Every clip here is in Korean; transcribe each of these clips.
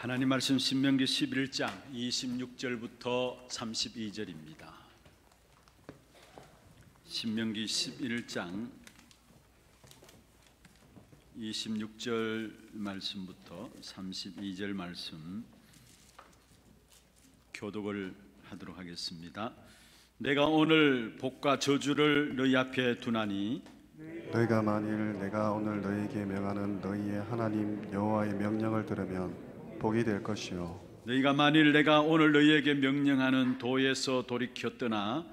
하나님 말씀 신명기 11장 26절부터 32절입니다. 신명기 11장 26절 말씀부터 32절 말씀 교독을 하도록 하겠습니다. 내가 오늘 복과 저주를 너희 앞에 두나니 너희가 만일 내가 오늘 너희에게 명하는 너희의 하나님 여호와의 명령을 들으면 복이 될 것이요 너희가 만일 내가 오늘 너희에게 명령하는 도에서 돌이켜 떠나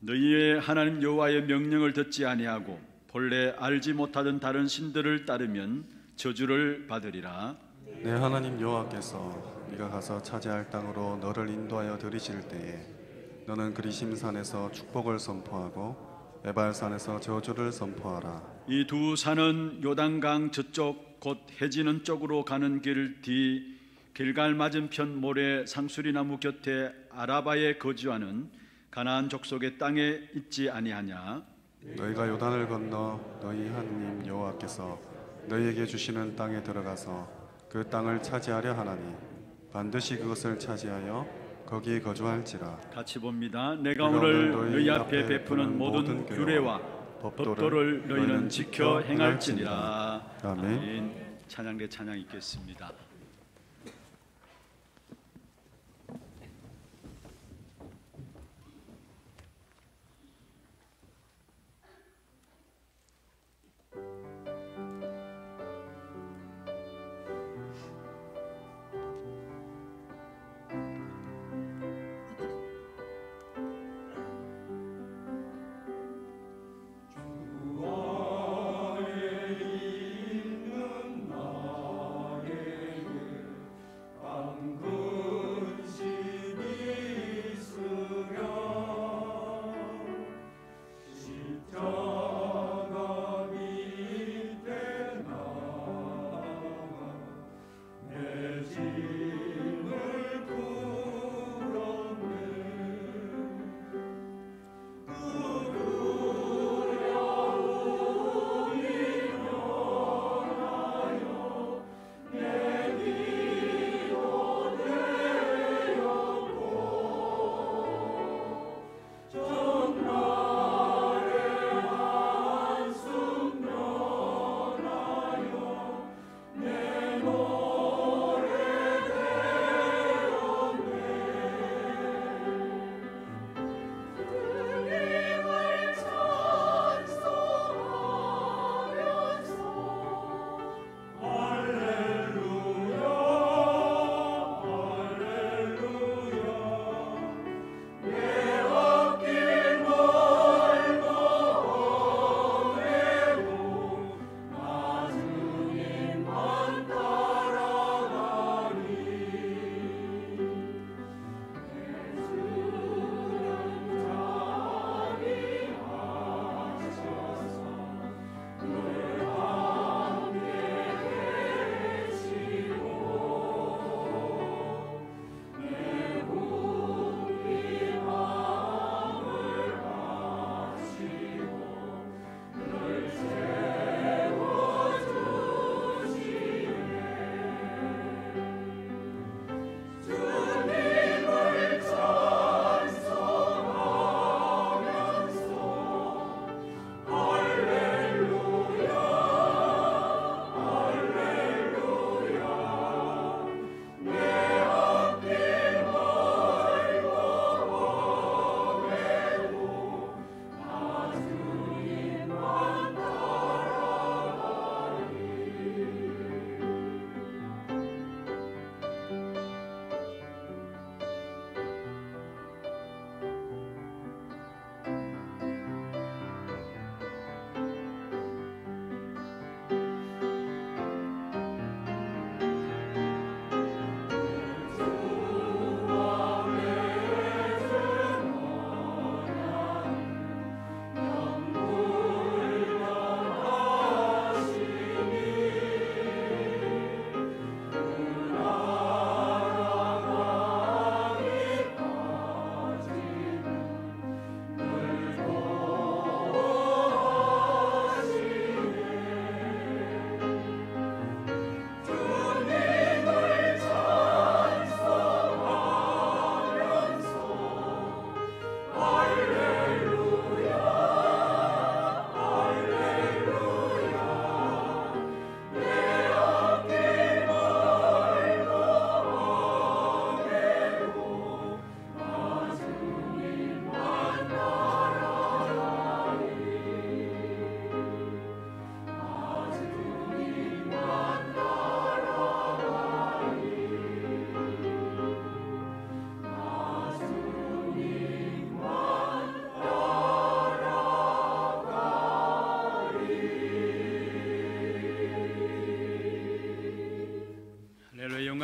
너희의 하나님 여호와의 명령을 듣지 아니하고 본래 알지 못하던 다른 신들을 따르면 저주를 받으리라 내 네, 하나님 여호와께서 네가 가서 차지할 땅으로 너를 인도하여 들이실 때에 너는 그리심산에서 축복을 선포하고 에발산에서 저주를 선포하라. 이 두 산은 요단강 저쪽 곧 해지는 쪽으로 가는 길뒤 길갈 맞은편 모래 상수리나무 곁에 아라바에 거주하는 가나안 족속의 땅에 있지 아니하냐 너희가 요단을 건너 너희 하나님 여호와께서 너희에게 주시는 땅에 들어가서 그 땅을 차지하려 하나니 반드시 그것을 차지하여 거기에 거주할지라 같이 봅니다 내가 오늘 너희 앞에 베푸는 모든 규례와 법도를 너희는 지켜 행할지니라 아멘 찬양대 찬양 있겠습니다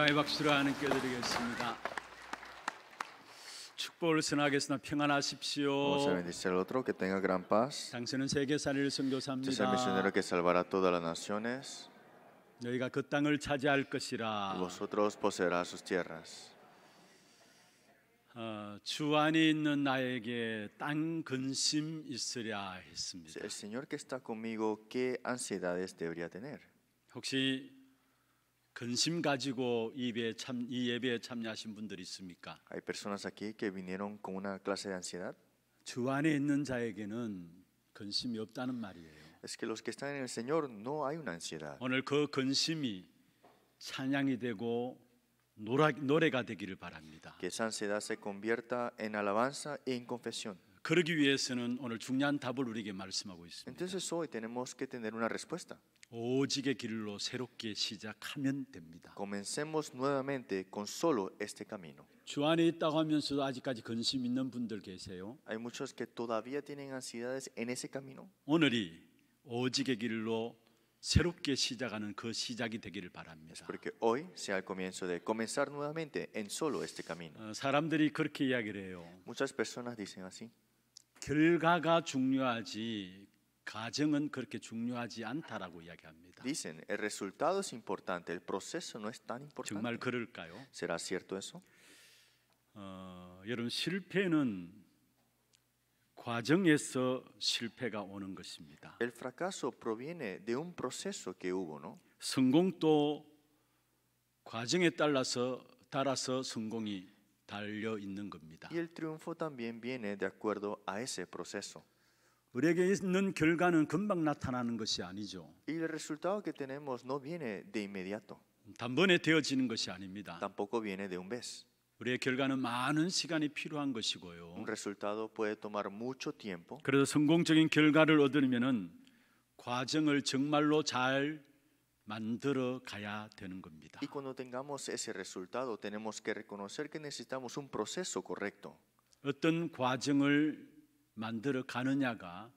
감사의 박수로 안겨드리겠습니다. 축복을 선하겠으나 평안하십시오. Vamos a bendecir al otro que tenga gran paz. 당신은 세계 살릴 선교사입니다. Usted es el misionero que salvará todas las naciones. 너희가 그 땅을 차지할 것이라. Vosotros poseerás sus tierras. 어, 주 안에 있는 나에게 땅 근심 있으랴 했습니다. El Señor que está conmigo, qué ansiedades debería tener? 혹시 근심 가지고 예배에 참, 이 예배에 참여하신 분들 있습니까? Hay personas aquí que vinieron con una clase de ansiedad. 주 안에 있는 자에게는 근심이 없다는 말이에요. Es que los que están en el Señor no hay una ansiedad. 오늘 그 근심이 찬양이 되고 노라, 노래가 되기를 바랍니다. Que esa ansiedad se convierta en alabanza y en confesión. 그러기 위해서는 오늘 중요한 답을 우리에게 말씀하고 있습니다. Entonces hoy tenemos que tener una respuesta. 오직의 길로 새롭게 시작하면 됩니다. Comencemos nuevamente con solo este camino. 주 안에 있다고 하면서도 아직까지 근심 있는 분들 계세요? Hay muchos que todavía tienen ansiedades en ese camino. 오늘이 오직의 길로 새롭게 시작하는 그 시작이 되기를 바랍니다. Porque hoy sea el comienzo de comenzar nuevamente en solo este camino. 어, 사람들이 그렇게 이야기를 해요. Muchas personas dicen así. 결과가 중요하지 가정은 그렇게 중요하지 않다라고 이야기합니다. Dicen, el resultado es importante, el proceso no es tan importante. 정말 그럴까요? ¿Será cierto eso? 어, 여러분 실패는 과정에서 실패가 오는 것입니다. El fracaso proviene de un proceso que hubo, ¿no? 성공도 과정에 따라서 따라서 성공이 달려 있는 겁니다. Y el triunfo también viene de acuerdo a ese proceso. 우리에게 있는 결과는 금방 나타나는 것이 아니죠. Y el resultado que tenemos no viene de inmediato. 단번에 되어지는 것이 아닙니다. Tampoco viene de un mes. 우리의 결과는 많은 시간이 필요한 것이고요. Un resultado puede tomar mucho tiempo. 그래서 성공적인 결과를 얻으려면은 과정을 정말로 잘 만들어 가야 되는 겁니다. Y cuando tengamos ese resultado, tenemos que reconocer que necesitamos un proceso correcto. 어떤 과정을 만들어 가느냐가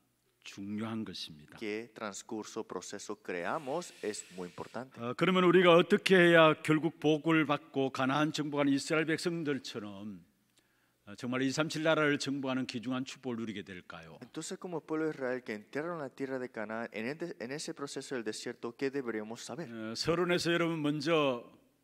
중요한 것입니다. ¿Qué transcurso proceso creamos es muy importante? 어, 그러면 우리가 어떻게 해야 결국 복을 받고 가나안 정부하는 이스라엘 백성들처럼 어, 정말 2, 3, 7 나라를 정부하는 귀중한 축복을 누리게 될까요? Entonces como pueblo de Israel que entraron a la tierra de Canaán en, el, en ese proceso del desierto, ¿qué deberíamos saber? 어, 서론에서 여러분 먼저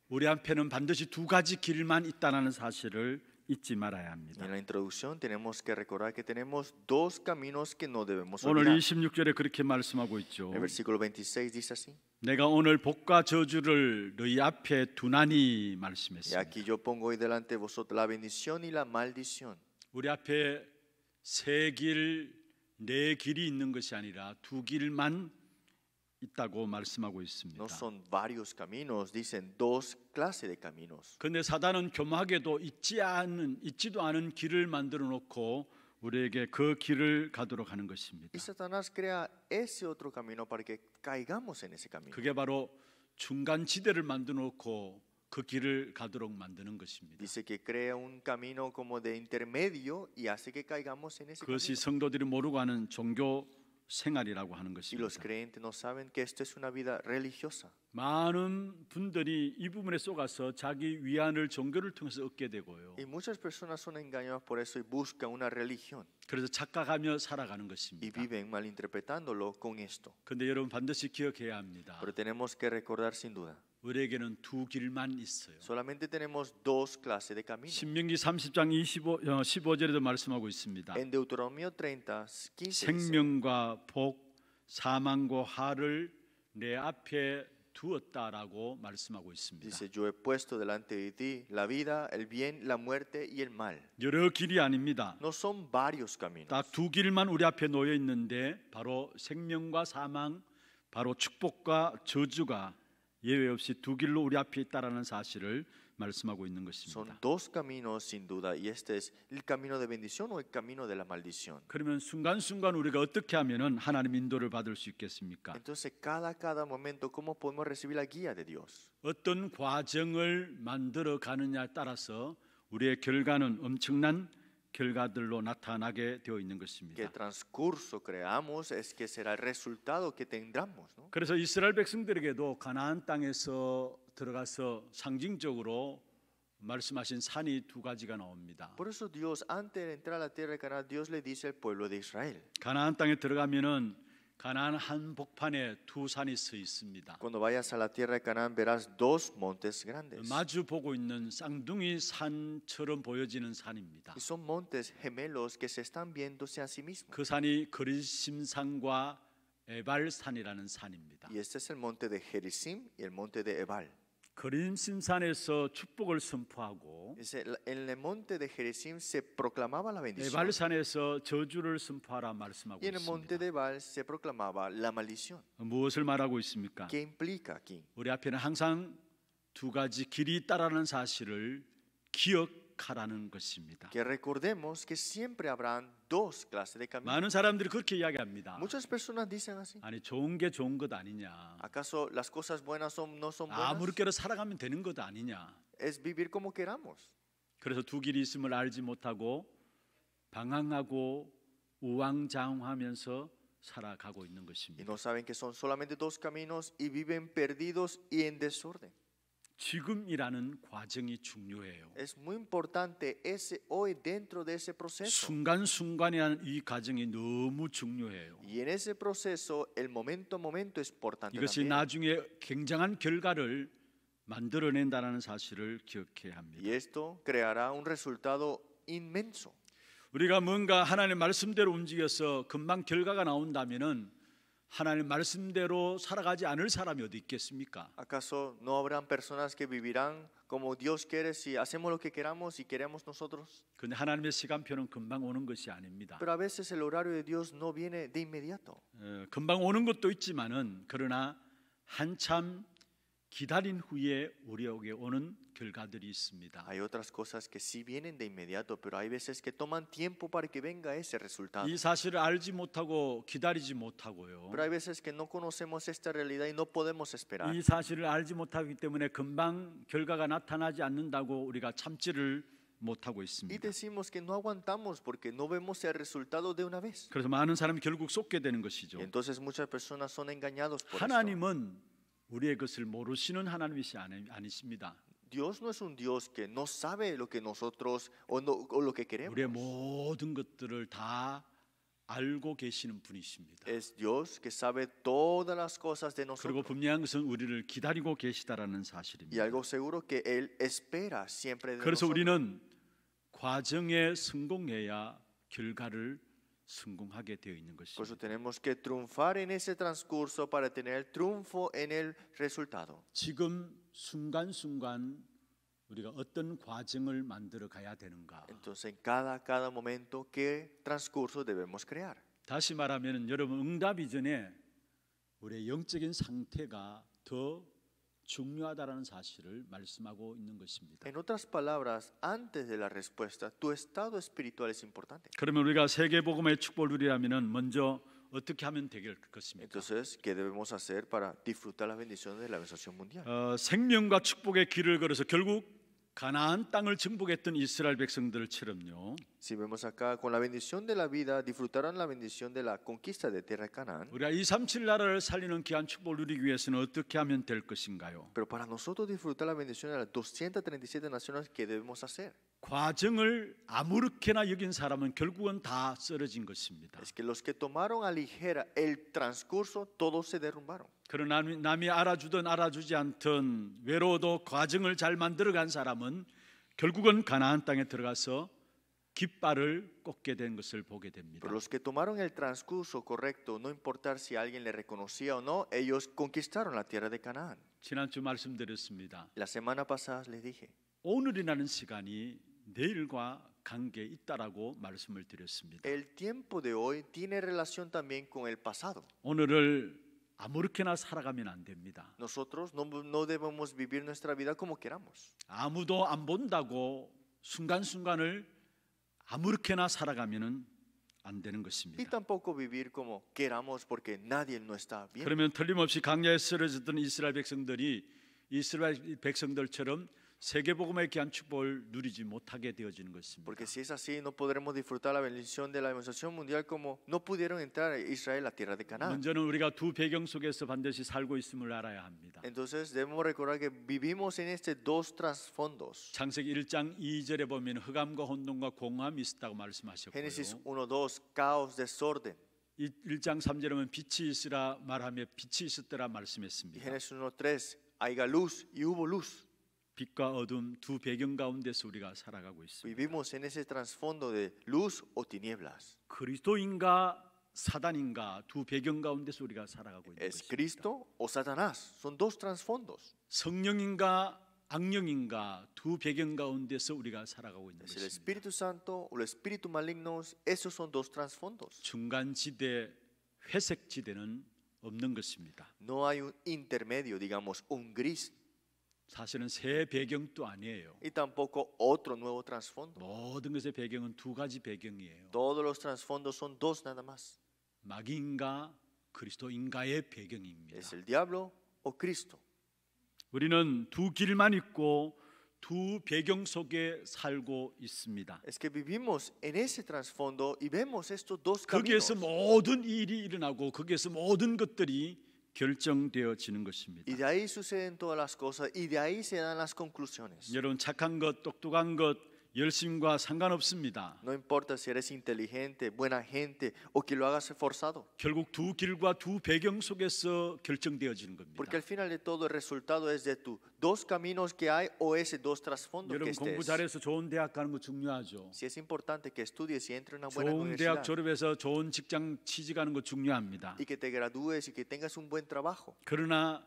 우리 한편은 반드시 두 가지 길만 있다는 사실을 잊지 말아야 합니다. En la introducción tenemos que recordar que tenemos dos caminos que no debemos olvidar. 오늘 26절에 그렇게 말씀하고 있죠. El versículo 26 dice así. 내가 오늘 복과 저주를 너희 앞에 두나니 말씀했습니다. Y aquí yo pongo hoy delante de vosotros la bendición y la maldición. 우리 앞에 세 길, 네 길이 있는 것이 아니라 두 길만 있다고 말씀하고 있습니다. No son varios caminos, dicen dos clases de caminos. 근데 사단은 교묘하게도 있지 않은 있지도 않은 길을 만들어 놓고 우리에게 그 길을 가도록 하는 것입니다. Y Satanás crea ese otro camino para que caigamos en ese camino. 그게 바로 중간 지대를 만들어 놓고 그 길을 가도록 만드는 것입니다. Dice que crea un camino como de intermedio y hace que caigamos en ese camino. 그것이 성도들이 모르고 하는 종교 생활이라고 하는 것입니다. Y los creyentes no saben que esto es una vida religiosa. 많은 분들이 이 부분에 속아서 자기 위안을 종교를 통해서 얻게 되고요. Y muchas personas son engañadas por eso y buscan una religión. 그래서 착각하며 살아가는 것입니다. Y viven malinterpretándolo con esto. 근데 여러분 반드시 기억해야 합니다. Pero tenemos que recordar sin duda. 우리에게는 두 길만 있어요. Solamente tenemos dos clases de caminos. 신명기 30장 25 15절에도 말씀하고 있습니다. En Deuteronomio 30, 15. 생명과 복, 사망과 화를 내 앞에 두었다라고 말씀하고 있습니다. Dice, yo he puesto delante de ti la vida, el bien, la muerte y el mal. 여러 길이 아닙니다. No son varios caminos. 딱두 길만 우리 앞에 놓여 있는데 바로 생명과 사망, 바로 축복과 저주가 예외 없이 두 길로 우리 앞에 있다라는 사실을 말씀하고 있는 것입니다. Son dos caminos sin duda y este es el camino de bendición o el camino de la maldición. 그러면 순간순간 우리가 어떻게 하면은 하나님 인도를 받을 수 있겠습니까? Entonces cada cada momento cómo podemos recibir la guía de Dios. 어떤 과정을 만들어 가느냐에 따라서 우리의 결과는 엄청난 결과들로 나타나게 되어 있는 것입니다. Que transcurso creamos es que será el resultado que tendremos, ¿no? 그래서 이스라엘 백성들에게도 가나안 땅에서 들어가서 상징적으로 말씀하신 산이 두 가지가 나옵니다. Por eso Dios antes de entrar a la tierra de Canaán, Dios le dice al pueblo de Israel. 가나안 땅에 들어가면은 가나안 한복판에 두 산이 서 있습니다. Cuando vayas a la tierra de Canaán verás dos montes grandes. 마주 보고 있는 쌍둥이 산처럼 보여지는 산입니다. Y son montes gemelos que se están viéndose a sí mismos. 그 산이 그리심 산과 에발산이라는 산입니다. Y este es el monte de Gerizim y el monte de Ebal. 그림심산에서 축복을 선포하고 Dice, en el monte de Gerizim se proclamaba la bendición 발산에서 저주를 선포하라 말씀하고 y en el monte de 있습니다. Baal se proclamaba la maldición. 무엇을 말하고 있습니까? ¿Qué implica aquí? 우리 앞에는 항상 두 가지 길이 있다라는 사실을 기억 가라는 것입니다. Que recordemos que siempre habrán dos clases de caminos. 많은 사람들이 그렇게 이야기합니다. Muchas personas dicen así. 아니 좋은 게 좋은 것 아니냐. ¿Acaso las cosas buenas son, no son buenas? 아무렇게나 살아가면 되는 것 아니냐. Es vivir como queramos. 그래서 두 길이 있음을 알지 못하고 방황하고 우왕좌왕하면서 살아가고 있는 것입니다. Y no saben que son solamente dos caminos y viven perdidos y en desorden. 지금이라는 과정이 중요해요. Es muy importante ese hoy dentro de ese proceso. 순간순간이라는 이 과정이 너무 중요해요. Y en ese proceso el momento momento es importante. 이것이 también. 나중에 굉장한 결과를 만들어낸다라는 사실을 기억해야 합니다. Y esto creará un resultado inmenso. 우리가 뭔가 하나님의 말씀대로 움직여서 금방 결과가 나온다면은 하나님 말씀대로 살아가지 않을 사람이 어디 있겠습니까? ¿Acaso no habrán personas que vivirán como Dios quiere si hacemos lo que queramos y queremos nosotros? 근데 하나님의 시간표는 금방 오는 것이 아닙니다. Pero a veces el horario de Dios no viene de inmediato. 어, 금방 오는 것도 있지만은 그러나 한참 기다린 후에 우리에게 오는 결과들이 있습니다. Hay otras cosas que sí vienen de inmediato, pero hay veces que toman tiempo para que venga ese resultado. 이 사실을 알지 못하고 기다리지 못하고요. Pero hay veces que no conocemos esta realidad y no podemos esperar. 이 사실을 알지 못하기 때문에 금방 결과가 나타나지 않는다고 우리가 참지를 못하고 있습니다. Y decimos que no aguantamos porque no vemos el resultado de una vez. 그래서 많은 사람이 결국 속게 되는 것이죠. Entonces muchas personas son engañados por 하나님은 esto. 우리의 것을 모르시는 하나님이 아니십니다. Dios no es un Dios que no sabe lo que nosotros o, no, o lo que queremos. 우리의 모든 것들을 다 알고 계시는 분이십니다. Es Dios que sabe todas las cosas de nosotros. 그리고 분명한 것은 우리를 기다리고 계시다라는 사실입니다. Y algo seguro que él espera siempre de 그래서 nosotros. 우리는 과정에 성공해야 결과를 성공하게 되어 있는 것입니다. Por eso tenemos que triunfar en ese transcurso para tener triunfo en el resultado. 지금 순간순간 우리가 어떤 과정을 만들어 가야 되는가? Entonces en cada cada momento qué transcurso debemos crear. 다시 말하면 여러분 응답 이전에 우리의 영적인 상태가 더 중요하다라는 사실을 말씀하고 있는 것입니다. En otras palabras, antes de la respuesta, tu estado espiritual es importante. 그러면 우리가 세계 복음의 축복을 누리려면은 먼저 어떻게 하면 될 것입니까? Entonces, ¿qué debemos hacer para disfrutar las bendiciones de la bendición mundial? 어, 생명과 축복의 길을 걸어서 결국 Si vemos acá con la bendición de la vida disfrutarán la bendición de la conquista de tierra Canaán. Pero para nosotros disfrutar la bendición de las 237 naciones que debemos hacer. 과정을 아무렇게나 여긴 사람은 결국은 다 쓰러진 것입니다. Es que los que tomaron a ligera el transcurso todos se derrumbaron. 그러나 남이 알아주든 알아주지 않든 외로워도 과정을 잘 만들어 간 사람은 결국은 가나안 땅에 들어가서 깃발을 꽂게 된 것을 보게 됩니다. Pero los que tomaron el transcurso correcto, no importar si alguien le reconocía o no, ellos conquistaron la tierra de Canaán. 지난주 말씀드렸습니다. La semana pasada les dije. 오늘이라는 시간이 내일과 관계 있다라고 말씀을 드렸습니다. El tiempo de hoy tiene relación también con el pasado. 오늘을 아무렇게나 살아가면 안 됩니다. Nosotros no, no debemos vivir nuestra vida como queramos. 아무도 안 본다고 순간순간을 아무렇게나 살아가면은 안 되는 것입니다. Y tampoco vivir como queramos porque nadie no está viendo. 그러면 틀림없이 강야에 쓰러졌던 이스라엘 백성들이 이스라엘 백성들처럼 세계 복음의 귀한 축복을 누리지 못하게 되어지는 것입니다. Porque si es así no podremos disfrutar la bendición de la evangelización mundial como no pudieron entrar Israel a la tierra de Canaán. 먼저는 우리가 두 배경 속에서 반드시 살고 있음을 알아야 합니다. Entonces debemos recordar que vivimos en este dos trasfondos. 창세기 1장 2절에 보면 흑암과 혼돈과 공함이 있다고 말씀하셨고요. Génesis 1:2 caos desorden. 1장 3절에 보면 빛이 있으라 말하며 빛이 있었더라 말씀했습니다. Génesis 1:3 haya luz y hubo luz. Vivimos en ese trasfondo de luz o tinieblas. Es Cristo o Satanás. Son dos trasfondos. Es el Espíritu Santo o el Espíritu maligno. Esos son dos trasfondos. No hay un intermedio, digamos, un gris 사실은 새 배경도 아니에요. Y tampoco otro nuevo trasfondo. 모든 것의 배경은 두 가지 배경이에요. Todos los trasfondos son dos nada más. 마귀인가 그리스도인가의 배경입니다. Es el diablo o Cristo. 우리는 두 길만 있고 두 배경 속에 살고 있습니다. Es que vivimos en ese trasfondo y vemos estos dos caminos. 거기에서 모든 일이 일어나고 거기에서 모든 것들이 결정되어지는 것입니다. Y de ahí suceden todas las cosas y de ahí se dan las conclusiones. 여러분 착한 것, 똑똑한 것 열심과 상관없습니다. No importa si eres inteligente, buena gente o que lo hagas esforzado. 결국 두 길과 두 배경 속에서 결정되어지는 겁니다. Porque al final de todo el resultado es de tu dos caminos que hay o ese dos trasfondos que estés. 공부 잘해서 좋은 대학 가는 거 중요하죠. Si es importante que estudies y entres en una buena universidad. 좋은 대학 졸업해서 좋은 직장 취직하는 거 중요합니다. Y que te gradúes y que tengas un buen trabajo. 그러나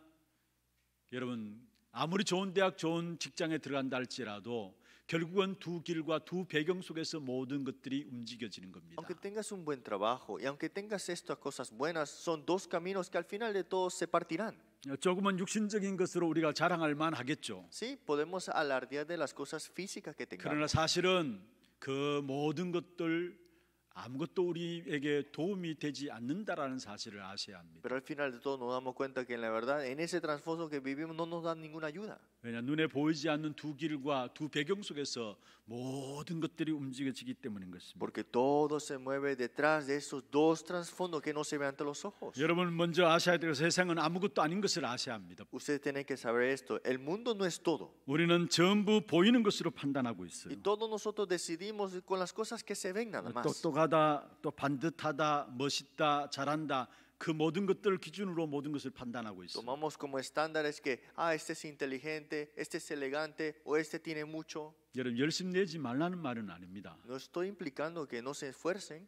여러분 아무리 좋은 대학 좋은 직장에 들어간다 할지라도 결국은 두 길과 두 배경 속에서 모든 것들이 움직여지는 겁니다. Aunque tengas un buen trabajo y aunque tengas estas cosas buenas, son dos caminos que al final de todos se partirán. 조금은 육신적인 것으로 우리가 자랑할 만하겠죠. Sí, podemos alardear de las cosas físicas que tengamos. 그러나 사실은 그 모든 것들 아무것도 우리에게 도움이 되지 않는다라는 사실을 아셔야 합니다. Pero al final de todo nos damos cuenta que en la verdad en ese trasfondo que vivimos no nos dan ninguna ayuda. 왜냐 눈에 보이지 않는 두 길과 두 배경 속에서 모든 것들이 움직여지기 때문인 것입니다. Porque todo se mueve detrás de esos dos trasfondos que no se ve ante los ojos. 여러분 먼저 아셔야 될 세상은 아무것도 아닌 것을 아셔야 합니다. Usted tiene que saber esto. El mundo no es todo. 우리는 전부 보이는 것으로 판단하고 있어요. Y todos nosotros decidimos con las cosas que se ven nada más. 똑똑하다, 또 반듯하다, 멋있다, 잘한다. 그 모든 것들 기준으로 모든 것을 판단하고 있어요. Tomamos como estándares que ah este es inteligente, este es elegante o este tiene mucho. 여러분 열심 내지 말라는 말은 아닙니다. No estoy implicando que no se esfuercen.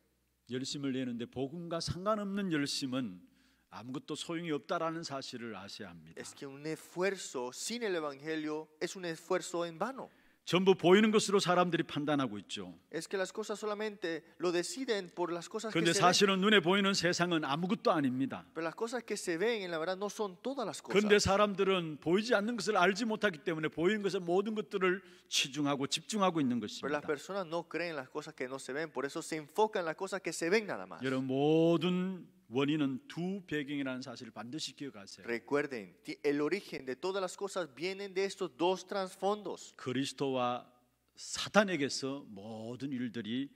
열심을 내는데 복음과 상관없는 열심은 아무것도 소용이 없다라는 사실을 아셔야 합니다. Es que un esfuerzo sin el evangelio es un esfuerzo en vano. 전부 보이는 것으로 사람들이 판단하고 있죠. Es que las cosas solamente lo deciden por las cosas que 그런데 se 사실은 ven. 눈에 보이는 세상은 아무것도 아닙니다. Pero las cosas que se ven en la verdad no son todas las cosas. 그런데 사람들은 보이지 않는 것을 알지 못하기 때문에 보이는 것에 모든 것들을 치중하고 집중하고 있는 것입니다. Pero las personas no creen las cosas que no se ven, por eso se enfocan en las cosas que se ven nada más. 여러분 모든 원인은 두 배경이라는 사실을 반드시 기억하세요. Recuerden, el origen de todas las cosas vienen de estos dos trasfondos. 그리스도와 사탄에게서 모든 일들이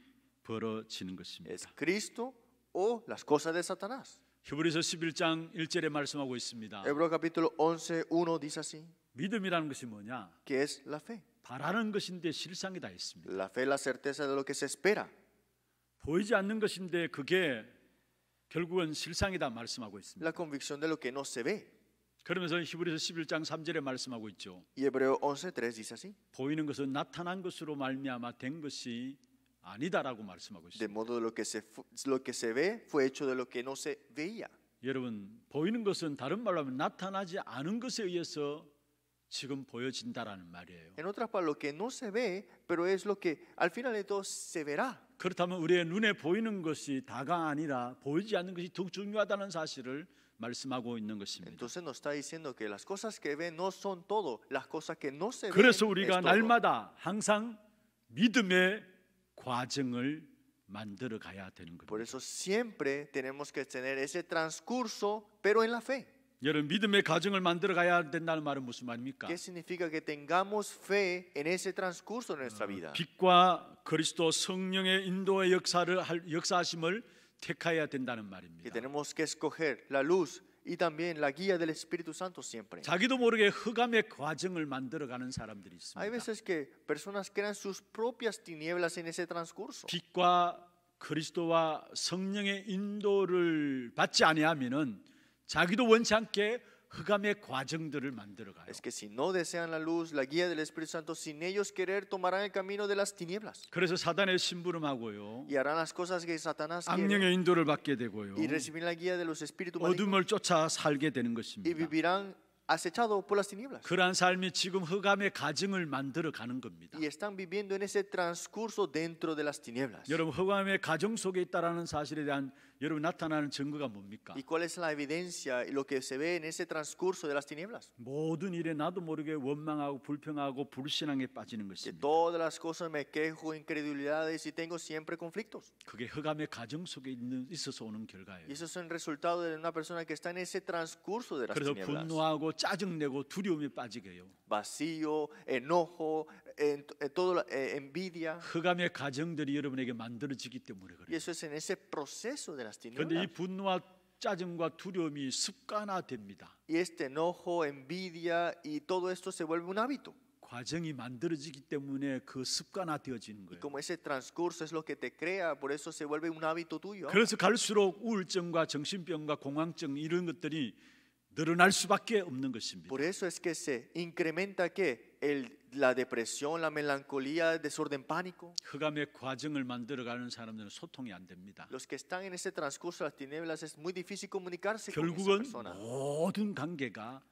벌어지는 것입니다. Es Cristo o las cosas de Satanás. 히브리서 11장 1절에 말씀하고 있습니다. Hebreo capítulo 11, 1 dice así. 믿음이라는 것이 뭐냐? ¿Qué es la fe? 바라는 것인데 실상이 다 있습니다. La fe es la certeza de lo que se espera. 보이지 않는 것인데 그게 결국은 실상이다 말씀하고 있습니다. La convicción de lo que no se ve. 그러면서 히브리서 11장 3절에 말씀하고 있죠. Hebreo 11:3 dice así. 보이는 것은 나타난 것으로 말미암아 된 것이 아니다라고 말씀하고 있습니다. De modo lo que se lo que se ve fue hecho de lo que no se veía. 여러분 보이는 것은 다른 말로 하면 나타나지 않은 것에 의해서 지금 보여진다라는 말이에요. En otras palabras, lo que no se ve, pero es lo que al final de todo se verá. 그렇다면 우리의 눈에 보이는 것이 다가 아니라 보이지 않는 것이 더욱 중요하다는 사실을 말씀하고 있는 것입니다. 그래서 우리가 날마다 항상 믿음의 과정을 만들어 가야 되는 겁니다. 여러분 믿음의 가정을 만들어 가야 된다는 말은 무슨 말입니까? ¿Qué significa que tengamos fe en ese transcurso de nuestra vida? 빛과 그리스도 성령의 인도의 역사를 역사하심을 택해야 된다는 말입니다. Que tenemos que escoger la luz y también la guía del Espíritu Santo siempre. 자기도 모르게 흑암의 과정을 만들어 가는 사람들이 있습니다. Hay veces que personas crean sus propias tinieblas en ese transcurso. 빛과 그리스도와 성령의 인도를 받지 아니하면은 자기도 원치 않게 흑암의 과정들을 만들어 가요. Es que si no desean la luz, la guía del Espíritu Santo, sin ellos querer tomarán el camino de las tinieblas. 그래서 사단의 심부름하고요. Y harán las cosas que Satanás quiere. 악령의 인도를 받게 되고요. Y recibirán la guía de los espíritus malignos. 어둠을 쫓아 살게 되는 것입니다. Y vivirán acechado por las tinieblas. 그러한 삶이 지금 흑암의 가정을 만들어 가는 겁니다. Y están viviendo en ese transcurso dentro de las tinieblas. 여러분 흑암의 가정 속에 있다라는 사실에 대한 여러분 나타나는 증거가 뭡니까? ¿Y cuál es la evidencia lo que se ve en ese transcurso de las tinieblas? 모든 일에 나도 모르게 원망하고 불평하고 불신앙에 빠지는 Que 것입니다. todas las cosas me quejo, incredulidades y tengo siempre conflictos. 그게 흑암의 가정 속에 있는 있어서 오는 결과예요. Y eso es el resultado de una persona que está en ese transcurso de las 그래서 tinieblas. 분노하고 짜증내고 두려움에 빠지게 해요. Vacío, enojo, Eh, 흑암의 가정들이 여러분에게 만들어지기 때문에 그래요. 그런데 이 분노와 짜증과 두려움이 습관화됩니다. 과정이 만들어지기 때문에 그 습관화 되어지는 거예요. como ese t r a s c u r s o e o e te crea, por eso se vuelve un hábito tuyo. 그래서 갈수록 우울증과 정신병과 공황증 이런 것들이 늘어날 수밖에 없는 것입니다. Por eso es que se incrementa que el la depresión, la melancolía, desorden pánico. 흑암의 과정을 만들어가는 사람들은 소통이 안 됩니다. Los que están en ese transcurso de las tinieblas es muy difícil comunicarse con esa persona. 모든 관계가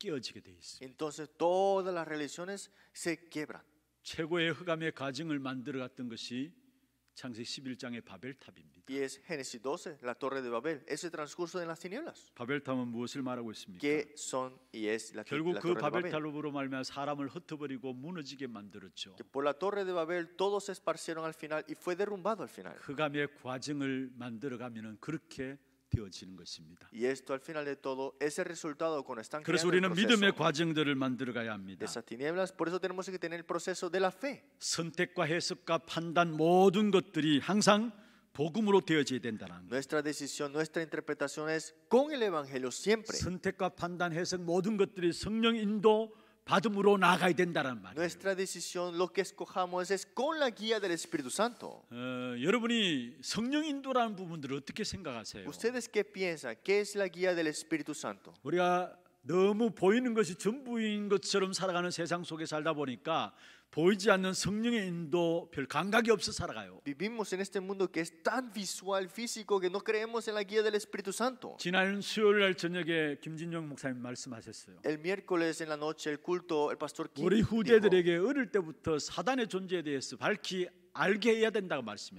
깨어지게 돼 있습니다. Entonces todas las relaciones se quiebran. 최고의 흑암의 과정을 만들어갔던 것이 창세기 11장의 바벨탑입니다. Y es Génesis 12, la torre de Babel, ese transcurso de las tinieblas. 바벨탑은 무엇을 말하고 있습니까? Que son y es la, 결국 la 그 torre de Babel. 바벨탑으로 말미암아 사람을 흩어버리고 무너지게 만들었죠. Que por la torre de Babel todos se esparcieron al final y fue derrumbado al final. 흑암의 과정을 만들어가면은 그렇게 되어지는 것입니다. Y esto al final de todo es el resultado cuando están 그래서 우리는 믿음의 과정들을 만들어 가야 합니다. Esas tinieblas, por eso tenemos que tener el proceso de la fe. 선택과 해석과 판단 모든 것들이 항상 복음으로 되어져야 된다는 거예요. Nuestra decisión, nuestra interpretación es con el evangelio siempre. 선택과 판단, 해석 모든 것들이 성령 인도 Nuestra decisión, lo que escojamos es con la guía del Espíritu Santo. ¿Ustedes qué piensan? ¿Qué es la guía del Espíritu Santo? 너무 보이는 것이 전부인 것처럼 살아가는 세상 속에 살다 보니까 보이지 않는 성령의 인도 별 감각이 없어 살아가요. Vivimos en este mundo que es tan visual, físico que no creemos en la guía del Espíritu Santo. 지난 수요일 날 저녁에 김진영 목사님 말씀하셨어요. El miércoles en la noche el culto el pastor Kim 우리 후대들에게 dijo, 어릴 때부터 사단의 존재에 대해서 밝히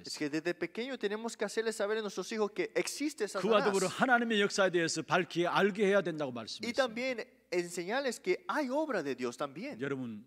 Es que desde pequeño tenemos que hacerles saber a nuestros hijos que existe esa obra Satanás. Y también enseñarles que hay obra de Dios también.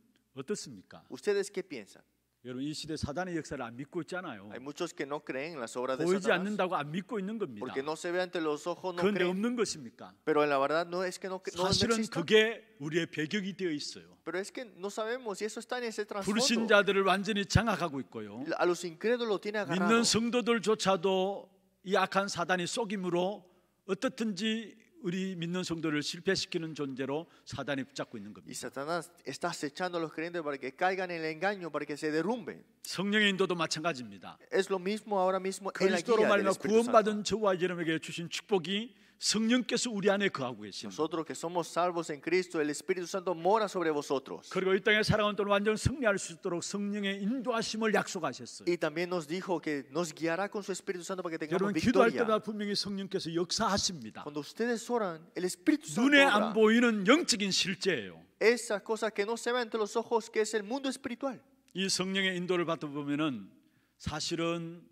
¿Ustedes qué piensan? 여러분 이 시대 사단의 역사를 안 믿고 있잖아요. Hay muchos que no creen en las obras de 보이지 Satanás. 않는다고 안 믿고 있는 겁니다. Porque no se ve ante los ojos, no 그런데 creen. 없는 것입니까? Pero la verdad no es que no, no 사실은 existe. 그게 우리의 배경이 되어 있어요. Pero es que no sabemos si eso está en ese trasfondo. 부르신 자들을 완전히 장악하고 있고요. A los incrédulos tiene agarrado. 믿는 성도들조차도 이 악한 사단의 속임으로 어떻든지 우리 믿는 성도를 실패시키는 존재로 사단이 붙잡고 있는 겁니다. Y Satanás está acechando a los creyentes para que caigan en el engaño, para que se derrumben. 성령의 인도도 마찬가지입니다. Es lo mismo ahora mismo en la guía del Espíritu Santo. 그리스도로 말미암아 구원받은 저와 여러분에게 주신 축복이 성령께서 우리 안에 거하고 계십니다. Nosotros que somos salvos en Cristo, el Espíritu Santo mora sobre vosotros. 그리고 이 땅에 살아가는 동안 완전 승리할 수 있도록 성령의 인도하심을 약속하셨어요. Y también nos dijo que nos guiará con su Espíritu Santo para que tengamos 여러분 기도할 victoria. 때마다 분명히 성령께서 역사하십니다. Cuando ustedes oran, el Espíritu Santo 눈에 안 obra. 보이는 영적인 실제예요. Esas cosas que no se ven ante los ojos, que es el mundo espiritual. 이 성령의 인도를 받다 보면은 사실은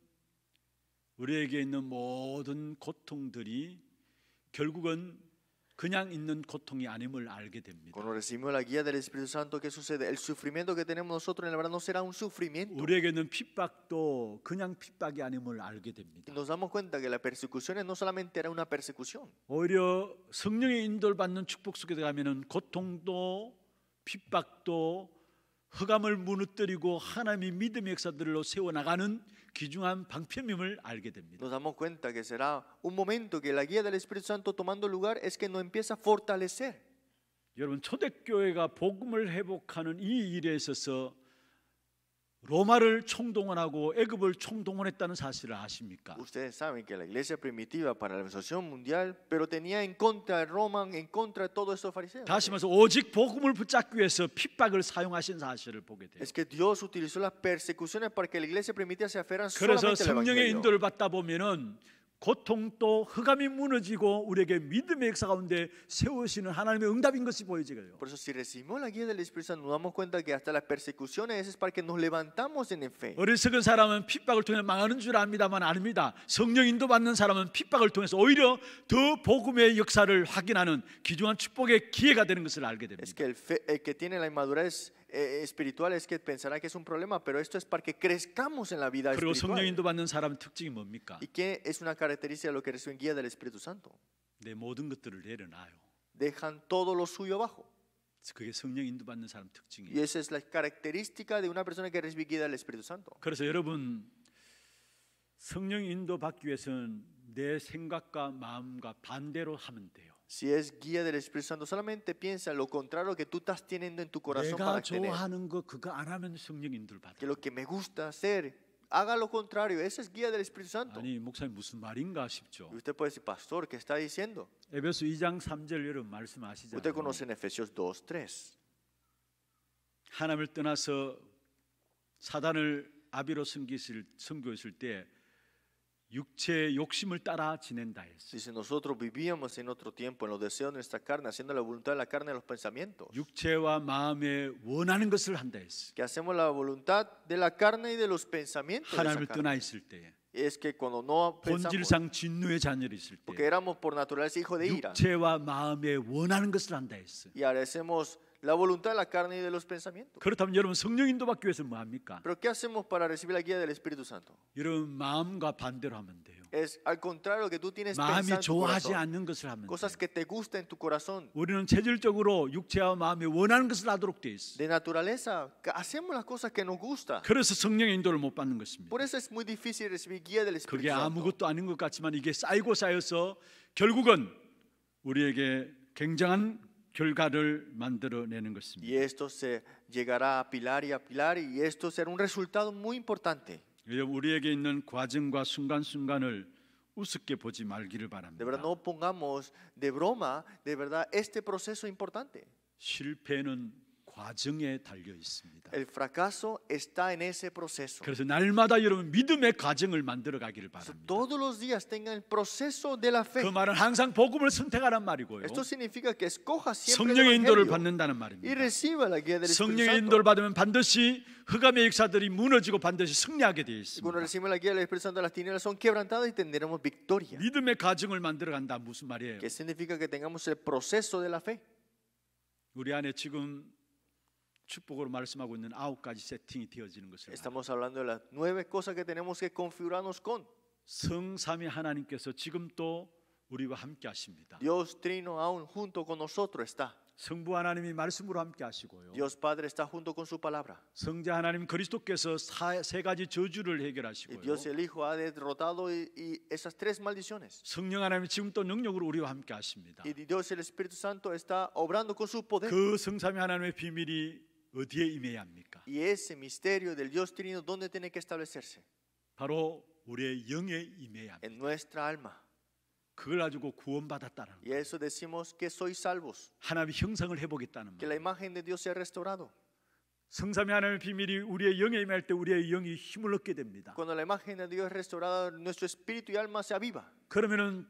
우리에게 있는 모든 고통들이 결국은 그냥 있는 고통이 아님을 알게 됩니다. Cuando recibimos la guía del Espíritu Santo, ¿qué sucede? El sufrimiento que tenemos nosotros en la verdad no será un sufrimiento. 우리에게는 핍박도 그냥 핍박이 아님을 알게 됩니다. Nos damos cuenta que la persecución no solamente era una persecución. 오히려 성령의 인도를 받는 축복 속에 들어가면은 고통도 핍박도 흑암을 무너뜨리고 하나님의 믿음의 역사들로 세워나가는 귀중한 방편임을 알게 됩니다. Nos damos cuenta que será un momento que la guía del Espíritu Santo tomando lugar es que nos empieza a fortalecer. 여러분 초대교회가 복음을 회복하는 이 일에 있어서 로마를 총동원하고 애굽을 총동원했다는 사실을 아십니까? Ustedes saben que la iglesia primitiva para la expansión mundial, pero tenía en contra a Roma, en contra de todos estos fariseos. 다시 말해서 오직 복음을 붙잡기 위해서 핍박을 사용하신 사실을 보게 돼요. Es que Dios utilizó las persecuciones para que la iglesia primitiva se aferran solamente al evangelio. 그래서 성령의 인도를 받다 보면은 고통 또 흑암이 무너지고 우리에게 믿음의 역사 가운데 세우시는 하나님의 응답인 것이 보여지고요. Por eso si recibimos la guía del Espíritu Santo nos damos cuenta que hasta las persecuciones es para que nos levantamos en fe. 어리석은 사람은 핍박을 통해 망하는 줄 압니다만 아닙니다. 성령 인도 받는 사람은 핍박을 통해서 오히려 더 복음의 역사를 확인하는 귀중한 축복의 기회가 되는 것을 알게 됩니다. Es que el, fe, el que tiene la inmadurez eh, espiritual es que pensará que es un problema, pero esto es para que crezcamos en la vida espiritual. ¿Y qué es una característica de lo que reciben guía del Espíritu Santo? Dejan todo lo suyo abajo. Y esa es la característica de una persona que recibe guía del Espíritu Santo. 그래서 여러분 성령 받기 위해서는 내 생각과 마음과 반대로 하면 돼요 si es guía del Espíritu Santo, solamente piensa lo contrario que tú estás teniendo en tu corazón para tener. Que lo que me gusta hacer, haga lo contrario. Ese es guía del Espíritu Santo. usted puede decir, pastor, ¿qué está diciendo? 2장 3 Usted conoce en Efesios 2:3. 하나님을 떠나서 사단을 아비로 섬기실 si nosotros vivíamos en otro tiempo en los deseos de nuestra carne, haciendo la voluntad de la carne de los pensamientos. Que hacemos la voluntad de la carne y de los pensamientos. Es que cuando no pensamos, porque éramos por naturaleza hijos de ira Y ahora hacemos La voluntad de la carne y de los pensamientos. 그렇다면 여러분 성령 인도받기 위해서 뭐 합니까? Pero qué hacemos para recibir la guía del Espíritu Santo? 여러분 마음과 반대로 하면 돼요. Es al contrario lo que tú tienes 마음이 pensando. en tu 좋아하지 corazón. 않는 것을 하면 돼요. Cosas que te gustan en tu corazón. 우리는 체질적으로 육체와 마음이 원하는 것을 하도록 돼 있어. De naturaleza hacemos las cosas que nos gusta. 그래서 성령의 인도를 못 받는 것입니다. Por eso es muy difícil recibir guía del Espíritu 그게 Santo. 아무것도 아닌 것 같지만 이게 쌓이고 쌓여서 결국은 우리에게 굉장한 결과를 만들어내는 것입니다. Y esto se llegará a apilar y apilar y esto será un resultado muy importante. 우리에게 있는 과정과 순간순간을 우습게 보지 말기를 바랍니다. De verdad no pongamos de broma, de verdad este proceso importante. 실패는 과정에 달려 있습니다. El fracaso está en ese proceso. 그래서 날마다 여러분 믿음의 과정을 만들어 가기를 바랍니다. Todos los días tengan el proceso de la fe. 그 말은 항상 복음을 선택하란 말이고요. Esto significa que escoja siempre 성령의 인도를 받는다는 말입니다. Y reciba la guía del 성령의 인도를 받으면 반드시 흑암의 역사들이 무너지고 반드시 승리하게 되어 있습니다. Cuando recibimos la guía del Espíritu Santo, las tinieblas son quebrantadas y tendremos victoria. 믿음의 과정을 만들어 간다 무슨 말이에요? Que significa que tengamos el proceso de la fe. 우리 안에 지금 축복으로 말씀하고 있는 아홉 가지 세팅이 되어지는 것을 Estamos hablando de las nueve cosas que tenemos que configurarnos con. 성삼위 하나님께서 지금 또 우리와 함께 하십니다. Dios trino aún junto con nosotros está. 성부 하나님이 말씀으로 함께 하시고요. Dios Padre está junto con su palabra. 성자 하나님 그리스도께서 사, 세 가지 저주를 해결하시고요. Dios el Hijo ha derrotado y, y esas tres maldiciones. 성령 하나님이 지금 또 능력으로 우리와 함께 하십니다. Y Dios el Espíritu Santo está obrando con su poder. 그 성삼위 하나님의 비밀이 어디에 임해야 합니까? Y ese misterio del Dios trino dónde tiene que establecerse? 바로 우리의 영에 임해야 합니다. En nuestra alma. 그걸 가지고 구원받았다는 Y eso decimos que sois salvos. 하나님의 형상을 회복했다는 Que la imagen de Dios sea restaurado. 성삼위 하나님의 비밀이 우리의 영에 임할 때 우리의 영이 힘을 얻게 됩니다. Cuando la imagen de Dios es restaurada, nuestro espíritu y alma se aviva. 그러면은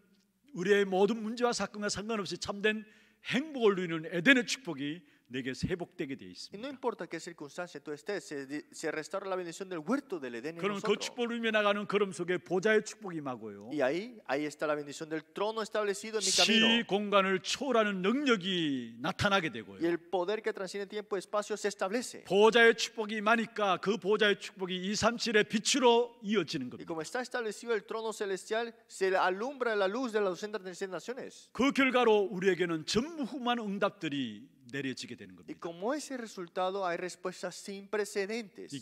우리의 모든 문제와 사건과 상관없이 참된 행복을 누리는 에덴의 축복이 내게서 회복되게 돼 있습니다. No importa qué circunstancia tú estés, se, se restaura la bendición del huerto del Edén. 그럼 그 축복을 위해 나가는 걸음 속에 보좌의 축복이 임하고요. Y ahí, ahí está la bendición del trono establecido en mi camino. 시 공간을 초월하는 능력이 나타나게 되고요. Y el poder que transciende tiempo y espacio se establece. 보좌의 축복이 임하니까 그 보좌의 축복이 2, 3, 7의 빛으로 이어지는 겁니다. Y como está establecido el trono celestial, se alumbra la luz de las 236 naciones. 그 결과로 우리에게는 전무후무한 응답들이 Y como ese resultado hay respuestas sin precedentes.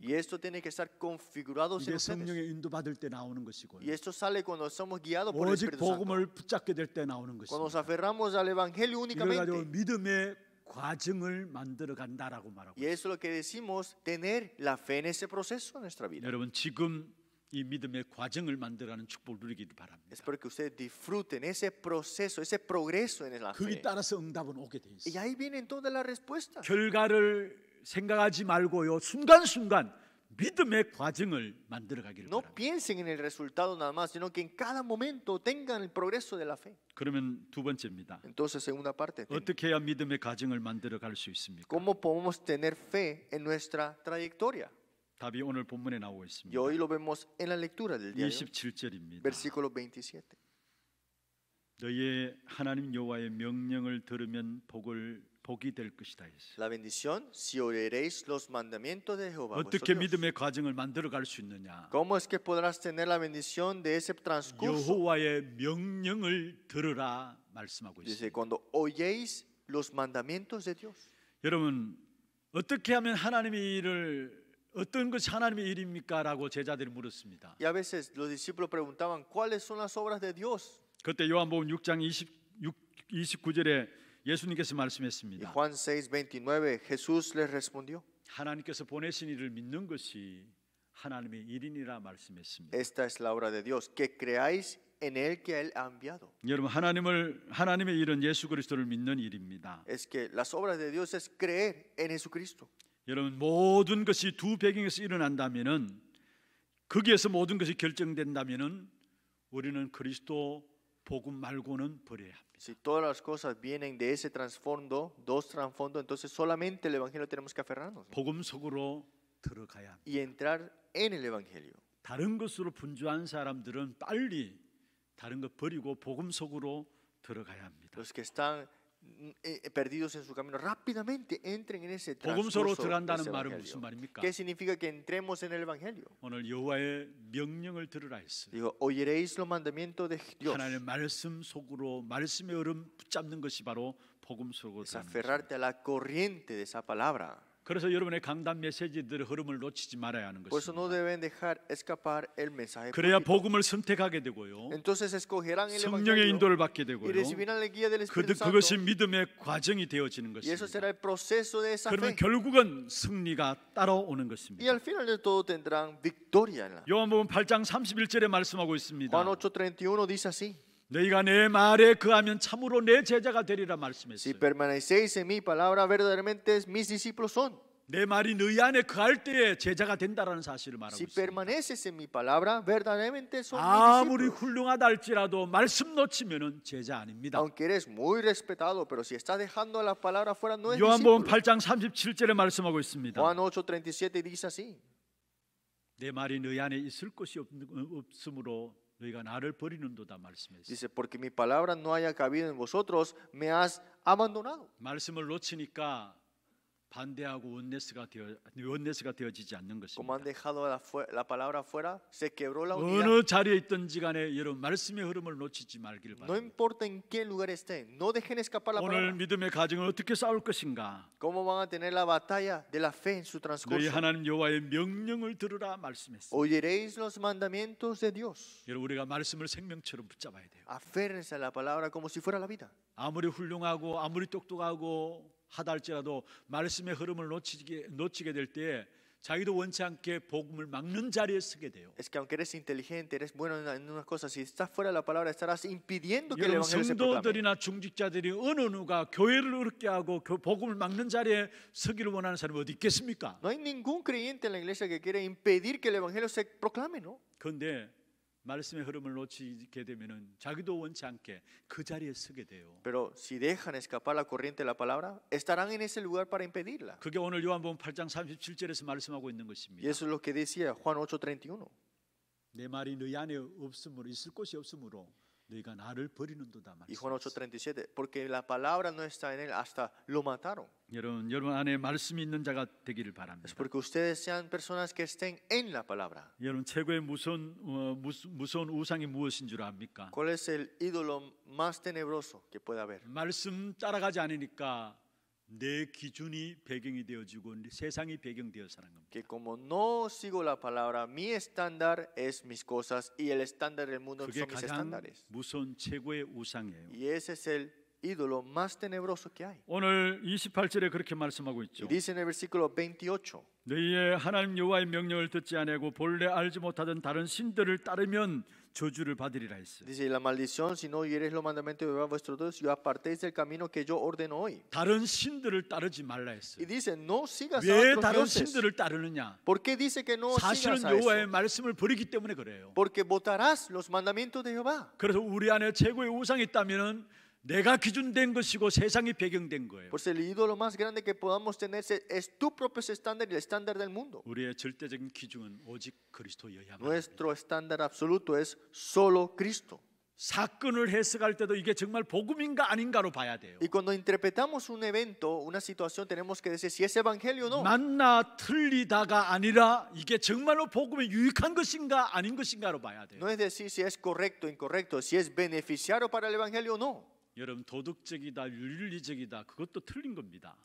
Y esto tiene que estar configurado en Y esto sale cuando somos guiados por el Espíritu Santo. Cuando nos aferramos al Evangelio únicamente. Y eso es lo que decimos, tener la fe en ese proceso en nuestra vida. 이 믿음의 과정을 만들어가는 축복을 누리기를 바랍니다. Espero que ustedes disfruten ese proceso, ese progreso en la fe. 거기 따라서 응답은 오게 돼 있어요. Y ahí vienen todas las respuestas. 결과를 생각하지 말고요. 순간순간 믿음의 과정을 만들어 가기를 no 바랍니다. No piensen en el resultado nada más, sino que en cada momento tengan el progreso de la fe. 그러면 두 번째입니다. Entonces segunda parte. 어떻게 해야 믿음의 과정을 만들어 갈수 있습니까? ¿Cómo podemos tener fe en nuestra trayectoria? 답이 오늘 본문에 나오고 있습니다. Y hoy lo vemos en la lectura del día. 27절입니다. Versículo 27. 너희의 하나님 여호와의 명령을 들으면 복을 복이 될 것이다 했어요. La bendición si oyereis los mandamientos de Jehová. 어떻게 믿음의 과정을 만들어 갈 수 있느냐? ¿Cómo es que podrás tener la bendición de ese transcurso? 여호와의 명령을 들으라 말씀하고 있어요. Dice cuando oyeis los mandamientos de Dios. 여러분 어떻게 하면 하나님의 일을 어떤 것이 하나님의 일입니까라고 제자들이 물었습니다. Y a veces los discípulos preguntaban, ¿cuáles son las obras de Dios? 그때 요한복음 6장 26, 29절에 예수님께서 말씀했습니다. Y Juan 6:29 Jesús les respondió. 하나님께서 보내신 이를 믿는 것이 하나님의 일이라 말씀했습니다. Esta es la obra de Dios, que creáis en él que él ha enviado. 여러분 하나님을 하나님의 일은 예수 그리스도를 믿는 일입니다. Es que las obras de Dios es creer en Jesucristo. 여러분 모든 것이 두 배경에서 일어난다면은 거기에서 모든 것이 결정된다면은 우리는 그리스도 복음 말고는 버려야 합니다. Si todas las cosas vienen de ese trasfondo, dos trasfondos, entonces solamente el evangelio tenemos que aferrarnos. 복음 속으로 들어가야 합니다. Y entrar en el evangelio. 다른 것으로 분주한 사람들은 빨리 다른 것 버리고 복음 속으로 들어가야 합니다. Los que están Eh, eh, perdidos en su camino, rápidamente entren en ese transcurso ¿Qué significa que entremos en el Evangelio? Digo, oyeréis los mandamientos de Dios. Es aferrarte a la corriente de esa palabra. 그래서 여러분의 강단 메시지들의 흐름을 놓치지 말아야 하는 것입니다. 그래야 복음을 선택하게 되고요. 성령의 인도를 받게 되고요. 그, 그것이 믿음의 과정이 되어지는 것입니다. 그러면 결국은 승리가 따라오는 것입니다. 요한복음 8장 31절에 말씀하고 있습니다. 너희가 내 말에 그하면 참으로 내 제자가 되리라 말씀했어요. Si permanecéis en mi palabra, verdaderamente mis discípulos son. 내 말이 너희 안에 그할 때에 제자가 된다라는 사실을 말하고 si permaneces en mi palabra, verdaderamente son 아무리 훌륭하다 할지라도 말씀 놓치면은 제자 아닙니다. Aunque eres muy respetado, pero si estás dejando la palabra fuera no es discípulo. 요한복음 8장 37절에 말씀하고 있습니다. Juan 8:37 dice así. 내 말이 너희 안에 있을 것이 없, 없으므로 Dice, porque mi palabra no haya cabido en vosotros, me has abandonado. 반대하고 원네스가 되어 원네스가 되어지지 않는 것입니다. Como han dejado la, la palabra fuera, se quebró la unidad. 어느 자리에 있든지 간에 여러분 말씀의 흐름을 놓치지 말길 바랍니다. No importa en qué lugar estén, no dejen escapar la palabra. 오늘 믿음의 가정을 어떻게 싸울 것인가? Cómo van a tener la batalla de la fe en su transcurso. 너희 하나님 여호와의 명령을 들으라 말씀했습니다. Oyeréis los mandamientos de Dios. 여러분 우리가 말씀을 생명처럼 붙잡아야 돼요. Aférrense a la palabra como si fuera la vida. 아무리 훌륭하고 아무리 똑똑하고 하다 할지라도 말씀의 흐름을 놓치게, 놓치게 될 때에 자기도 원치 않게 복음을 막는 자리에 서게 돼요. Es que aunque eres inteligente, eres bueno en unas cosas, si estás fuera de la palabra, estarás impidiendo que el evangelio se proclame. 성도들이나 중직자들이 어느 누가 교회를 어렵게 하고 복음을 막는 자리에 서기를 원하는 사람이 어디 있겠습니까? No hay ningún creyente en la iglesia que quiera impedir que el evangelio se proclame, ¿no? 그런데 말씀의 흐름을 놓치게 되면은 자기도 원치 않게 그 자리에 서게 돼요. Pero si dejan escapar la corriente de la palabra, estarán en ese lugar para impedirla. 그게 오늘 요한복음 8장 37절에서 말씀하고 있는 것입니다. Y eso es lo que decía Juan 8:31. 내 말이 너희 안에 없음으로 있을 곳이 없으므로 Y Juan 8:37, porque la palabra no está en él, hasta lo mataron. 여러분, 여러분 안에 말씀이 있는 자가 되기를 바랍니다. Es porque ustedes sean personas que estén en la palabra. 여러분 최고의 무서운 어, 무수, 무서운 우상이 무엇인 줄 압니까? ¿Cuál es el ídolo más tenebroso que pueda haber? 말씀 따라가지 않으니까 내 기준이 배경이 되어지고 세상이 배경되어 사는 겁니다. Que como no sigo la palabra, mi estándar es mis cosas y el estándar del mundo son mis estándares. 무서운 최고의 우상이에요. Y ese es el ídolo más tenebroso que hay. 오늘 28절에 그렇게 말씀하고 있죠. Y dice en el versículo 28. 너희의 하나님 여호와의 명령을 듣지 아니하고 본래 알지 못하던 다른 신들을 따르면 저주를 받으리라 했어. Dice la maldición si no oyeres los mandamientos de Jehová vuestro Dios y apartéis del camino que yo ordeno hoy. 다른 신들을 따르지 말라 했어. Y dice no sigas a otros dioses. 왜 다른 신들을 따르느냐? ¿Por qué dice que no sigas a eso? 사실은 여호와의 말씀을 버리기 때문에 그래요. Porque botarás los mandamientos de Jehová. 그래서 우리 안에 최고의 우상이 있다면은 내가 기준된 것이고 세상이 배경된 거예요. Pues el ídolo más grande que podamos tener es tu propio estándar y el estándar del mundo. 우리의 절대적인 기준은 오직 그리스도여야만. Nuestro estándar absoluto es solo Cristo. 사건을 해석할 때도 이게 정말 복음인가 아닌가로 봐야 돼요. Y cuando interpretamos un evento, una situación, tenemos que decir si es evangelio o no. 만나 틀리다가 아니라 이게 정말로 복음에 유익한 것인가 아닌 것인가로 봐야 돼요. No es decir si es correcto o incorrecto, si es beneficiario para el evangelio o no. 여러분 도덕적이다, 윤리적이다 그것도 틀린 겁니다.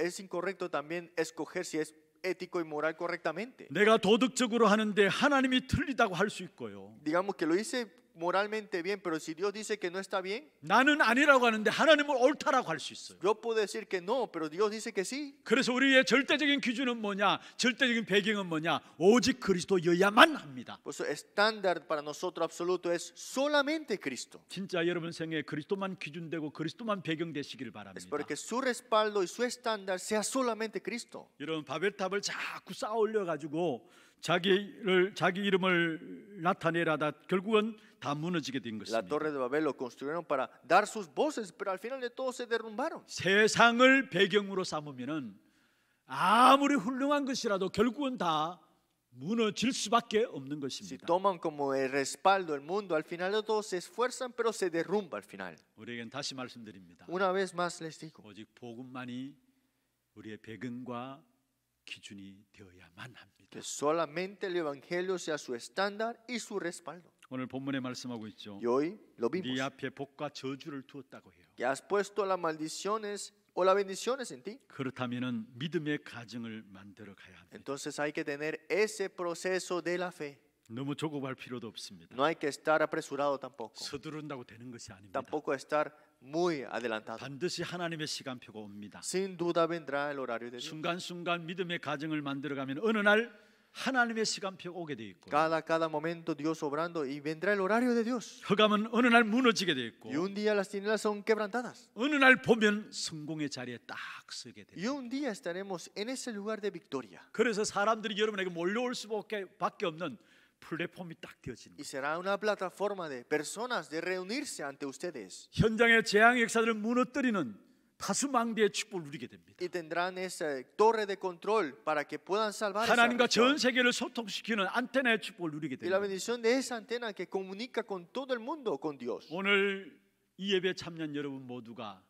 Es incorrecto también escoger si es ético y moral correctamente. 내가 도덕적으로 하는데 하나님이 틀리다고 할 수 있고요. Digamos que lo hice moralmente bien, pero si Dios dice que no está bien, 나는 아니라고 하는데 하나님은 옳다라고 할 수 있어요. yo puedo decir que no, pero Dios dice que sí. 그래서 우리의 절대적인 기준은 뭐냐? 절대적인 배경은 뭐냐? 오직 그리스도여야만 합니다. Por eso estándar para nosotros absoluto es solamente Cristo. 진짜 여러분 생에 그리스도만 기준되고 그리스도만 배경 되시길 바랍니다. Espero que su respaldo y su estándar sea solamente Cristo. 여러분 바벨탑을 자꾸 쌓아 올려 가지고 자기를 자기 이름을 나타내라다 결국은 다 무너지게 된 것입니다. La torre de Babel lo construyeron para dar sus voces, pero al final de todo se derrumbaron. 세상을 배경으로 삼으면은 아무리 훌륭한 것이라도 결국은 다 무너질 수밖에 없는 것입니다. Si toman como el respaldo el mundo, al final de todo se esfuerzan, pero se derrumba al final. 우리에겐 다시 말씀드립니다. Una vez más les digo. 오직 복음만이 우리의 배경과 기준이 되어야만 합니다. que solamente el evangelio sea su estándar y su respaldo. Y hoy lo vimos. has puesto las maldiciones o las bendiciones en ti. Entonces hay que tener ese proceso de la fe. No hay que estar apresurado tampoco. Tampoco estar muy adelantado. 반드시 하나님의 시간표가 옵니다. Sin duda vendrá el horario de Dios. 순간순간 믿음의 가정을 만들어가면 어느 날 하나님의 시간표 오게 돼 있고. Cada cada momento Dios obrando y vendrá el horario de Dios. 흑암은 어느 날 무너지게 돼 있고. Y un día las tinieblas son quebrantadas. 어느 날 보면 성공의 자리에 딱 서게 돼. Y un día estaremos en ese lugar de victoria. 그래서 사람들이 여러분에게 몰려올 수밖에 없는 플랫폼이 딱 되어지는 Y será una plataforma de personas de reunirse ante ustedes. 현장의 재앙 역사들을 무너뜨리는 다수망대의 축복을 누리게 됩니다. Y tendrán esa torre de control para que puedan salvar 하나님과 esa 전 세계를 소통시키는 안테나의 축복을 누리게 Y la 됩니다. bendición de esa antena que comunica con todo el mundo, con Dios. 오늘 이 예배 참여한 여러분 모두가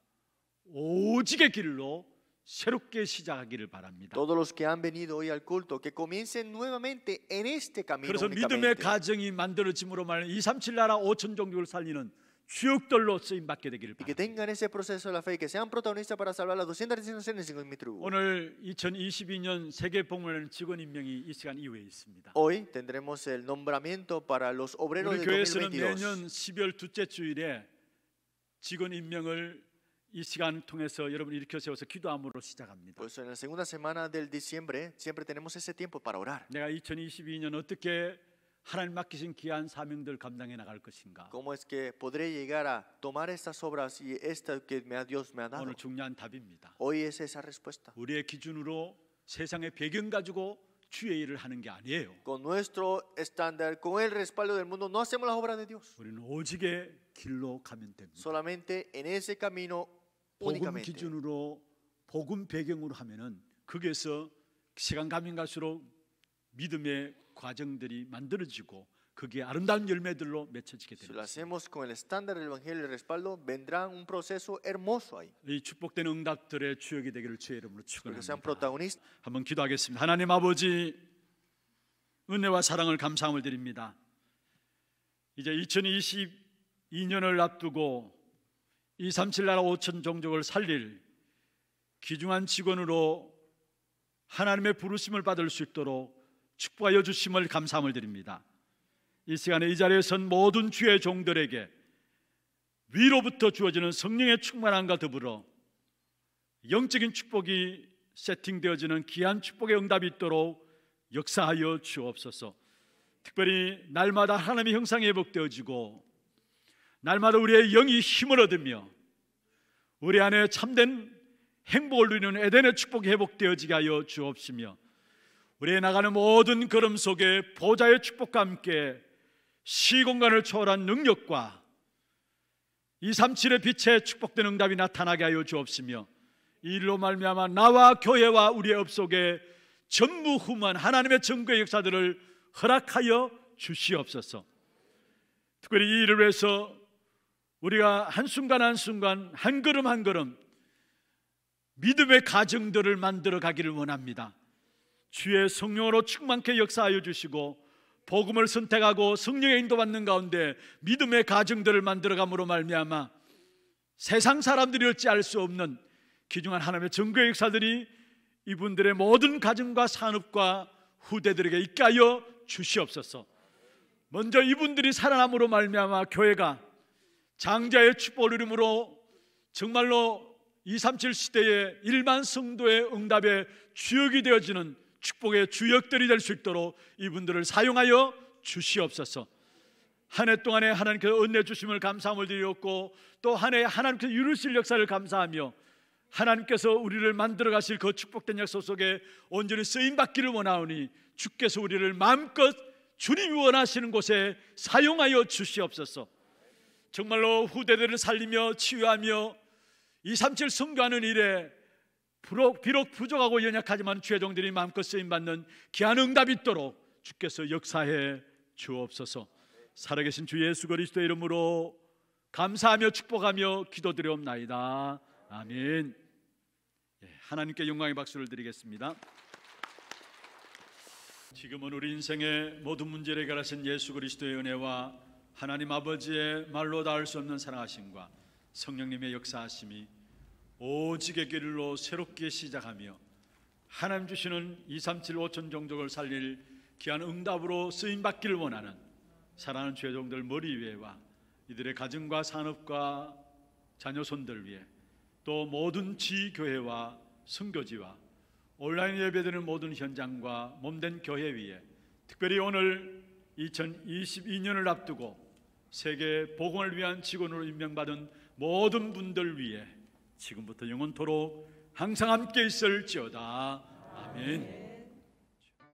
오직의 길로 새롭게 시작하기를 바랍니다. Todos los que han venido hoy al culto que comiencen nuevamente en este camino. 그래서 믿음의 가정이 만들어짐으로 말하는 237 나라 5천 종족을 살리는 주역들로 쓰임 받게 되기를 바랍니다. Que tengan ese proceso de la fe que sean protagonistas para salvar las 236 naciones en mi tribu. 오늘 2022년 세계 봉헌 직원 임명이 이 시간 이후에 있습니다. Hoy tendremos el nombramiento para los obreros del 2022. 우리 교회에서는 매년 12월 둘째 주일에 직원 임명을 이 시간을 통해서 여러분 일으켜 세워서 기도함으로 시작합니다. Por eso en la segunda semana del diciembre siempre tenemos ese tiempo para orar. 내가 2022년 어떻게 하나님 맡기신 귀한 사명들 감당해 나갈 것인가? ¿Cómo es que podré llegar a tomar estas obras y esta que me Dios me ha dado? 오늘 중요한 답입니다. Hoy es esa respuesta. 우리의 기준으로 세상의 배경 가지고 주의 일을 하는 게 아니에요. Con nuestro estándar, con el respaldo del mundo, no hacemos las obras de Dios. 우리는 오직의 길로 가면 됩니다. Solamente en ese camino 복음 기준으로 복음 배경으로 하면은 거기에서 시간 가면 갈수록 믿음의 과정들이 만들어지고 그게 아름다운 열매들로 맺혀지게 됩니다. 이 축복된 응답들의 주역이 되기를 주의 이름으로 축원합니다. 한번 기도하겠습니다. 하나님 아버지 은혜와 사랑을 감사함을 드립니다. 이제 2022년을 앞두고 이 37나라 5천 종족을 살릴 귀중한 직원으로 하나님의 부르심을 받을 수 있도록 축복하여 주심을 감사함을 드립니다. 이 시간에 이 자리에선 모든 주의 종들에게 위로부터 주어지는 성령의 충만함과 더불어 영적인 축복이 세팅되어지는 귀한 축복의 응답이 있도록 역사하여 주옵소서. 특별히 날마다 하나님의 형상이 회복되어지고 날마다 우리의 영이 힘을 얻으며 우리 안에 참된 행복을 누리는 에덴의 축복이 회복되어지게 하여 주옵시며 우리의 나가는 모든 걸음 속에 보좌의 축복과 함께 시공간을 초월한 능력과 237의 빛에 축복된 응답이 나타나게 하여 주옵시며 이 일로 말미암아 나와 교회와 우리의 업 속에 전무후무한 하나님의 증거의 역사들을 허락하여 주시옵소서. 특별히 이 일을 위해서 우리가 한순간 한순간 한 걸음 한 걸음 믿음의 가정들을 만들어 가기를 원합니다. 주의 성령으로 충만케 역사하여 주시고 복음을 선택하고 성령의 인도받는 가운데 믿음의 가정들을 만들어 감으로 말미암아 세상 사람들이 어찌 알수 없는 귀중한 하나님의 정교의 역사들이 이분들의 모든 가정과 산업과 후대들에게 있게 하여 주시옵소서. 먼저 이분들이 살아남으로 말미암아 교회가 장자의 축복을 이름으로 정말로 237 시대의 일반 성도의 응답에 주역이 되어지는 축복의 주역들이 될 수 있도록 이분들을 사용하여 주시옵소서. 한 해 동안에 하나님께 은혜 주심을 감사함을 드리고또 한 해 하나님께서 이루실 역사를 감사하며 하나님께서 우리를 만들어 가실 그 축복된 약속 속에 온전히 쓰임 받기를 원하오니 주께서 우리를 마음껏 주님이 원하시는 곳에 사용하여 주시옵소서. 정말로 후대들을 살리며 치유하며 이삼칠 성교하는 일에 비록 부족하고 연약하지만 죄종들이 마음껏 쓰임받는 귀한 응답이 있도록 주께서 역사해 주옵소서 살아계신 주 예수 그리스도 의 이름으로 감사하며 축복하며 기도드려옵나이다 아멘 예, 하나님께 영광의 박수를 드리겠습니다 지금은 우리 인생의 모든 문제를 해결하신 예수 그리스도의 은혜와 하나님 아버지의 말로 닿을 수 없는 사랑하심과 성령님의 역사하심이 오직의 길로 새롭게 시작하며 하나님 주시는 237 5천 종족을 살릴 귀한 응답으로 쓰임 받기를 원하는 사랑하는 죄종들 머리 위에와 이들의 가정과 산업과 자녀 손들 위에 또 모든 지교회와 성교지와 온라인 예배되는 모든 현장과 몸된 교회 위에 특별히 오늘 2022년을 앞두고 세계 복음을 위한 직원으로 임명받은 모든 분들 위해 지금부터 영원토록 항상 함께 있을지어다. 아멘.